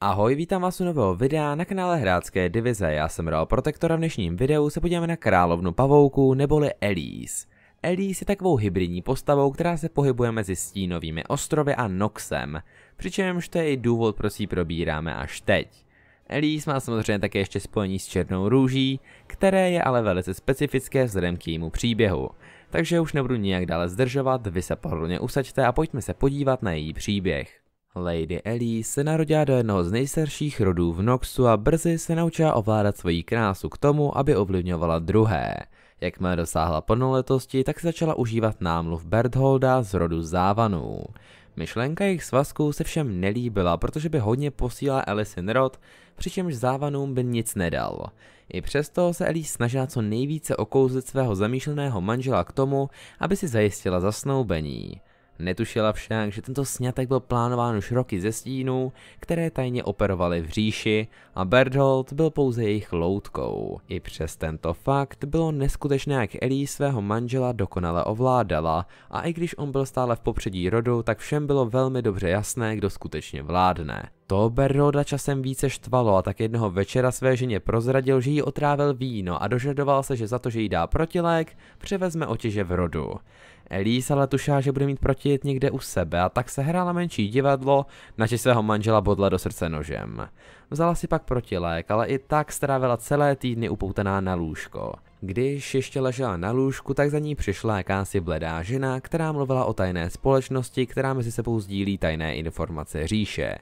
Ahoj, vítám vás u nového videa na kanále Hrácké divize, já jsem Real Protektor a v dnešním videu se podíváme na královnu pavouku neboli Elise. Elise je takovou hybridní postavou, která se pohybuje mezi stínovými ostrovy a Noxem, přičemž to je i důvod, proč ji probíráme až teď. Elise má samozřejmě také ještě spojení s Černou růží, které je ale velice specifické vzhledem k jejímu příběhu. Takže už nebudu nijak dále zdržovat, vy se pohodlně usaďte a pojďme se podívat na její příběh. Lady Ellie se narodila do jednoho z nejstarších rodů v Noxu a brzy se naučila ovládat svoji krásu k tomu, aby ovlivňovala druhé. Jakmile dosáhla plnoletosti, tak začala užívat námluv Bertholda z rodu závanů. Myšlenka jejich svazku se všem nelíbila, protože by hodně posílala Alice rod, přičemž závanům by nic nedal. I přesto se Ellie snažila co nejvíce okouzlit svého zamýšleného manžela k tomu, aby si zajistila zasnoubení. Netušila však, že tento sňatek byl plánován už roky ze stínů, které tajně operovaly v říši a Berthold byl pouze jejich loutkou. I přes tento fakt bylo neskutečné, jak Elí svého manžela dokonale ovládala a i když on byl stále v popředí rodu, tak všem bylo velmi dobře jasné, kdo skutečně vládne. To Bernoda časem více štvalo a tak jednoho večera své ženě prozradil, že jí otrávil víno a dožadoval se, že za to, že jí dá protilék, převezme otěže v rodu. Elise ale tušá, že bude mít protijet někde u sebe a tak se hrála menší divadlo, nače svého manžela bodla do srdce nožem. Vzala si pak protilék, ale i tak strávila celé týdny upoutaná na lůžko. Když ještě ležela na lůžku, tak za ní přišla jakási bledá žena, která mluvila o tajné společnosti, která mezi sebou sdílí tajné informace říše.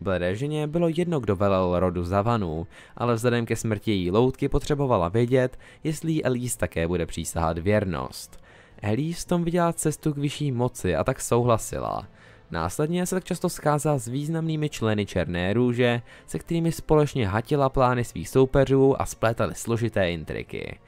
Bledé ženě bylo jedno, kdo velel rodu Zavanů, ale vzhledem ke smrti její loutky potřebovala vědět, jestli Elise také bude přísahat věrnost. Elise v tom viděla cestu k vyšší moci a tak souhlasila. Následně se tak často scházela s významnými členy Černé růže, se kterými společně hatila plány svých soupeřů a splétaly složité intriky.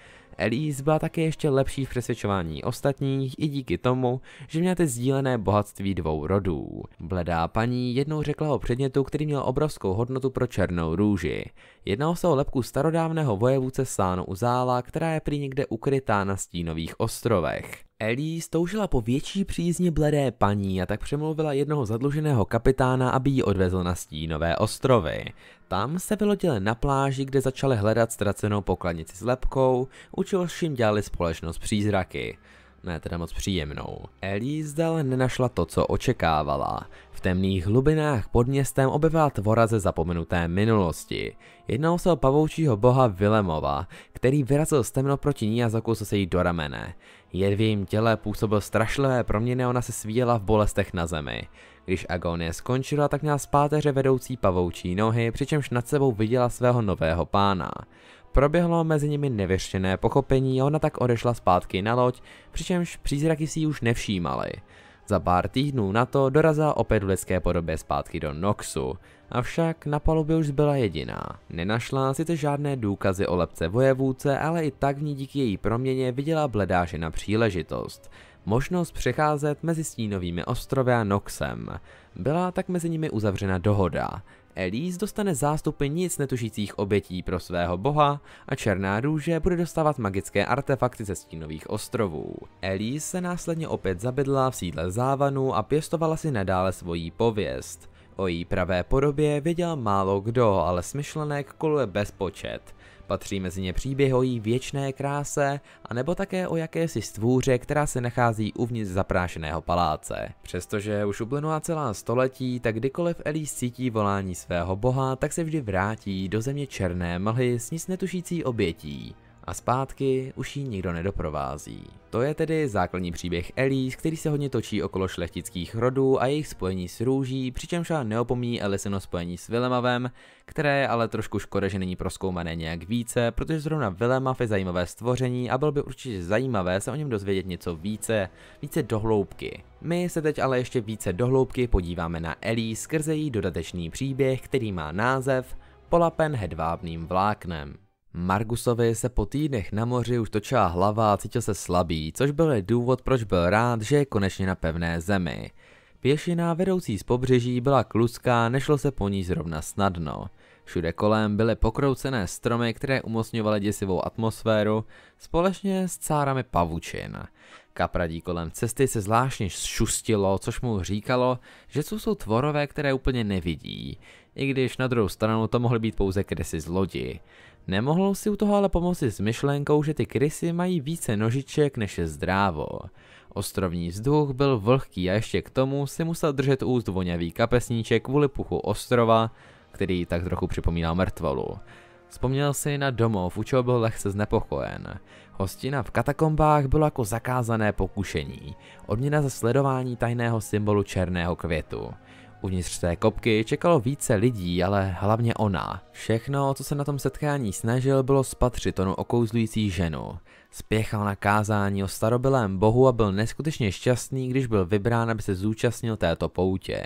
Elise byla také ještě lepší v přesvědčování ostatních i díky tomu, že měla ty sdílené bohatství dvou rodů. Bledá paní jednou řekla o předmětu, který měl obrovskou hodnotu pro černou růži. Jednalo se o lepku starodávného vojevůce Sánu Uzála, která je prý někde ukrytá na stínových ostrovech. Ellie stoužila po větší přízně bledé paní a tak přemluvila jednoho zadluženého kapitána, aby ji odvezl na stínové ostrovy. Tam se vylodili na pláži, kde začali hledat ztracenou pokladnici s lepkou, učilším dělali společnost přízraky ne teda moc příjemnou. Elise ale nenašla to, co očekávala. V temných hlubinách pod městem obyvá tvora ze zapomenuté minulosti. Jednalo se o pavoučího boha Vilemova, který vyrazil z temno proti ní a zakusil se jí do ramene. Jed v jejím těle působil strašlivé proměny a ona se svíjela v bolestech na zemi. Když agonie skončila, tak měla z páteře vedoucí pavoučí nohy, přičemž nad sebou viděla svého nového pána. Proběhlo mezi nimi nevěřtěné pochopení a ona tak odešla zpátky na loď, přičemž přízraky si ji už nevšímaly. Za pár týdnů na to dorazila opět v lidské podobě zpátky do Noxu, avšak na palubě už byla jediná. Nenašla sice žádné důkazy o lepce vojevůce, ale i tak v ní díky její proměně viděla bledáže na příležitost. Možnost přecházet mezi stínovými ostrovy a Noxem. Byla tak mezi nimi uzavřena dohoda. Elise dostane zástupy nic netušících obětí pro svého boha a Černá růže bude dostávat magické artefakty ze stínových ostrovů. Elise se následně opět zabydla v sídle závanu a pěstovala si nadále svoji pověst. O její pravé podobě věděl málo kdo, ale smyšlenek koluje bezpočet. Patří mezi ně příběh o její věčné kráse, anebo také o jakési stvůře, která se nachází uvnitř zaprášeného paláce. Přestože už uplynula celá století, tak kdykoliv Elise cítí volání svého boha, tak se vždy vrátí do země černé mlhy s nic netušící obětí a zpátky už ji nikdo nedoprovází. To je tedy základní příběh Elise, který se hodně točí okolo šlechtických rodů a jejich spojení s růží, přičemž ale neopomíjí Elisino spojení s Vilemavem, které je ale trošku škoda, že není proskoumané nějak více, protože zrovna Vilemav je zajímavé stvoření a bylo by určitě zajímavé se o něm dozvědět něco více, více dohloubky. My se teď ale ještě více dohloubky podíváme na Elise skrze její dodatečný příběh, který má název Polapen hedvábným vláknem. Margusovi se po týdnech na moři už točila hlava a cítil se slabý, což byl důvod, proč byl rád, že je konečně na pevné zemi. Pěšina vedoucí z pobřeží byla kluská, nešlo se po ní zrovna snadno. Všude kolem byly pokroucené stromy, které umocňovaly děsivou atmosféru, společně s cárami pavučin. Kapradí kolem cesty se zvláštně šustilo, což mu říkalo, že jsou, jsou tvorové, které úplně nevidí, i když na druhou stranu to mohly být pouze kresy z lodi. Nemohl si u toho ale pomoci s myšlenkou, že ty krysy mají více nožiček než je zdrávo. Ostrovní vzduch byl vlhký a ještě k tomu si musel držet úst voněvý kapesníček kvůli puchu ostrova, který tak trochu připomínal mrtvolu. Vzpomněl si na domov, u čeho byl lehce znepokojen. Hostina v katakombách bylo jako zakázané pokušení, odměna za sledování tajného symbolu černého květu. Uvnitř té kopky čekalo více lidí, ale hlavně ona. Všechno, co se na tom setkání snažil, bylo spatřit onu okouzlující ženu. Spěchal na kázání o starobylém bohu a byl neskutečně šťastný, když byl vybrán, aby se zúčastnil této poutě.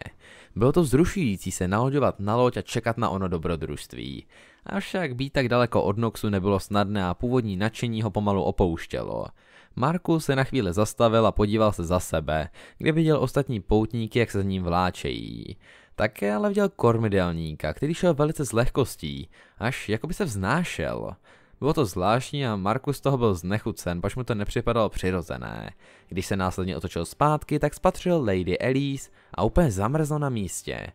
Bylo to vzrušující se naloďovat na loď a čekat na ono dobrodružství. Avšak být tak daleko od Noxu nebylo snadné a původní nadšení ho pomalu opouštělo. Marku se na chvíli zastavil a podíval se za sebe, kde viděl ostatní poutníky, jak se s ním vláčejí. Také ale viděl kormidelníka, který šel velice s lehkostí, až jako by se vznášel. Bylo to zvláštní a Markus toho byl znechucen, pač mu to nepřipadalo přirozené. Když se následně otočil zpátky, tak spatřil Lady Elise a úplně zamrzl na místě.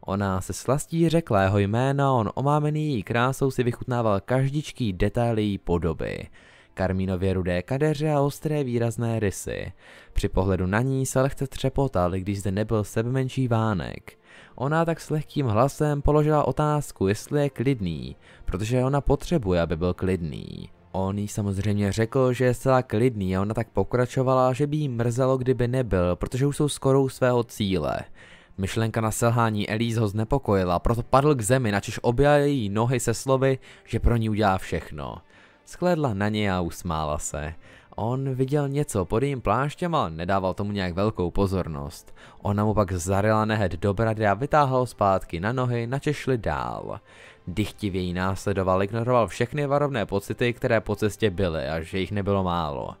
Ona se slastí řekla jeho jména, on omámený její krásou si vychutnával každičký detail její podoby. Karmínově rudé kadeře a ostré výrazné rysy. Při pohledu na ní se lehce třepotal, když zde nebyl sebemenší vánek. Ona tak s lehkým hlasem položila otázku, jestli je klidný, protože ona potřebuje, aby byl klidný. On jí samozřejmě řekl, že je zcela klidný a ona tak pokračovala, že by jí mrzelo, kdyby nebyl, protože už jsou skoro u svého cíle. Myšlenka na selhání Elise ho znepokojila, proto padl k zemi, načež objal její nohy se slovy, že pro ní udělá všechno. Skledla na něj a usmála se. On viděl něco pod jejím pláštěm, ale nedával tomu nějak velkou pozornost. Ona mu pak zarila nehet do brady a ho zpátky na nohy, načešli dál. Dychtivě ji následoval, ignoroval všechny varovné pocity, které po cestě byly a že jich nebylo málo.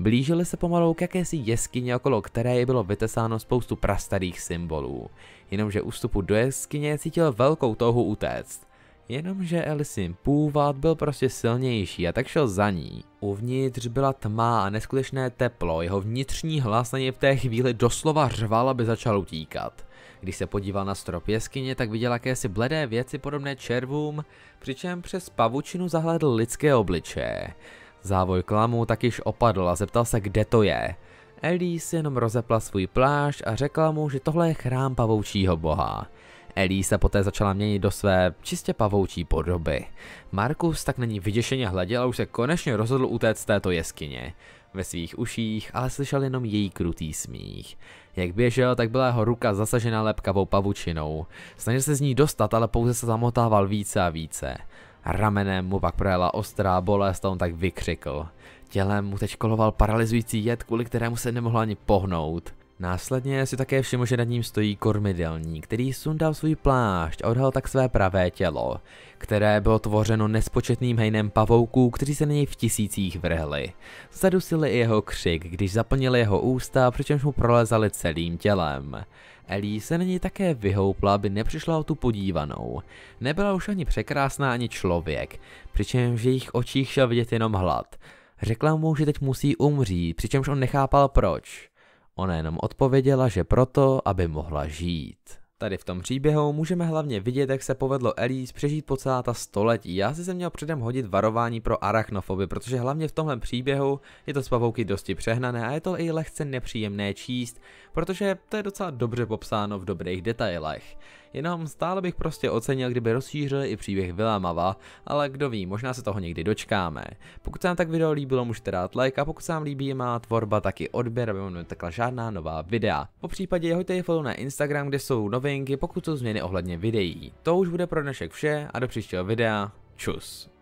Blížili se pomalu k jakési jeskyni, okolo které je bylo vytesáno spoustu prastarých symbolů. Jenomže u vstupu do jeskyně cítil velkou touhu utéct. Jenomže Elisin Půvat byl prostě silnější a tak šel za ní. Uvnitř byla tma a neskutečné teplo, jeho vnitřní hlas na něj v té chvíli doslova řval, aby začal utíkat. Když se podíval na strop jeskyně, tak viděl jakési bledé věci podobné červům, přičem přes pavučinu zahledl lidské obličeje. Závoj klamu tak již opadl a zeptal se, kde to je. Elise jenom rozepla svůj plášť a řekla mu, že tohle je chrám pavoučího boha. Ellie se poté začala měnit do své čistě pavoučí podoby. Markus tak není vyděšeně hleděl a už se konečně rozhodl utéct z této jeskyně. Ve svých uších ale slyšel jenom její krutý smích. Jak běžel, tak byla jeho ruka zasažena lepkavou pavučinou. Snažil se z ní dostat, ale pouze se zamotával více a více. Ramenem mu pak projela ostrá bolest a on tak vykřikl. Tělem mu teď koloval paralyzující jed, kvůli kterému se nemohla ani pohnout. Následně si také všiml, že nad ním stojí kormidelní, který sundal svůj plášť a odhal tak své pravé tělo, které bylo tvořeno nespočetným hejnem pavouků, kteří se na něj v tisících vrhli. Zadusili i jeho křik, když zaplnili jeho ústa, přičemž mu prolezali celým tělem. Ellie se na něj také vyhoupla, aby nepřišla o tu podívanou. Nebyla už ani překrásná ani člověk, přičemž v jejich očích šel vidět jenom hlad. Řekla mu, že teď musí umřít, přičemž on nechápal proč. Ona jenom odpověděla, že proto, aby mohla žít. Tady v tom příběhu můžeme hlavně vidět, jak se povedlo Elise přežít po celá ta století. Já si se měl předem hodit varování pro arachnofoby, protože hlavně v tomhle příběhu je to s pavouky dosti přehnané a je to i lehce nepříjemné číst, protože to je docela dobře popsáno v dobrých detailech. Jenom stále bych prostě ocenil, kdyby rozšířili i příběh Vilámava, ale kdo ví, možná se toho někdy dočkáme. Pokud se vám tak video líbilo, můžete dát like a pokud se vám líbí má tvorba, taky odběr, aby vám takhle žádná nová videa. Po případě hojte je follow na Instagram, kde jsou novinky, pokud jsou změny ohledně videí. To už bude pro dnešek vše a do příštího videa. Tschüss.